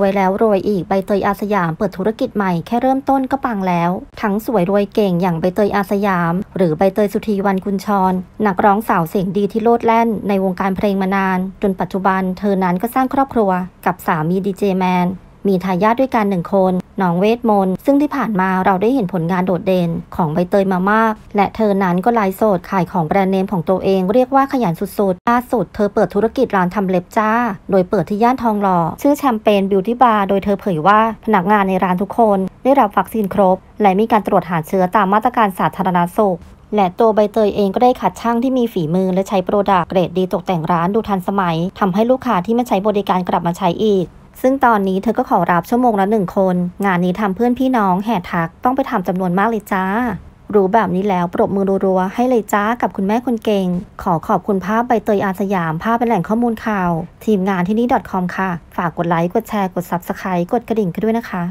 ไว้แล้วรวยอีกใบเตยอาสยามเปิดธุรกิจใหม่แค่เริ่มต้นก็ปังแล้ว ทั้งสวยรวยเก่งอย่างใบเตยอาสยาม หรือใบเตยสุธีวันกุญชร นักร้องสาวเสียงดีที่โลดแล่น ในวงการเพลงมานานจนปัจจุบันเธอนั้นก็สร้างครอบครัวกับสามีดีเจแมน มีทายาทด้วยกันหนึ่งคนน้องเวทมนต์ซึ่งที่ผ่านมาเราได้เห็นผลงานโดดเด่นของใบเตยมามาก และเธอนั้นก็ไลฟ์สดขายของแบรนด์เนมของตัวเองเรียกว่าขยันสุดๆ ล่าสุดเธอเปิดธุรกิจร้านทำเล็บจ้า โดยเปิดที่ย่านทองหล่อชื่อแชมเปญบิวตี้บาร์โดยเธอเผยว่าพนักงานในร้านทุกคนได้รับวัคซีนครบ และมีการตรวจหาเชื้อตามมาตรการสาธารณาสุข และตัวใบเตยเองก็ได้ขัดช่างที่มีฝีมือ และใช้โปรดักต์เกรดดีตกแต่งร้านดูทันสมัย ทำให้ลูกค้าที่ไม่ใช้บริการกลับมาใช้อีกซึ่งตอนนี้เธอก็ขอรับชั่วโมงละหนึ่งคน งานนี้ทำเพื่อนพี่น้องแห่ทักต้องไปทำจำนวนมากเลยจ้า รู้แบบนี้แล้วปรบมือรัวๆ ให้เลยจ้ากับคุณแม่คนเก่ง ขอขอบคุณภาพใบเตยอาสยามภาพเป็นแหล่งข้อมูลข่าวทีมงานที่นี่ .com ค่ะ ฝากกดไลค์ กดแชร์กด Subscribe กดกระดิ่งกันด้วยนะคะ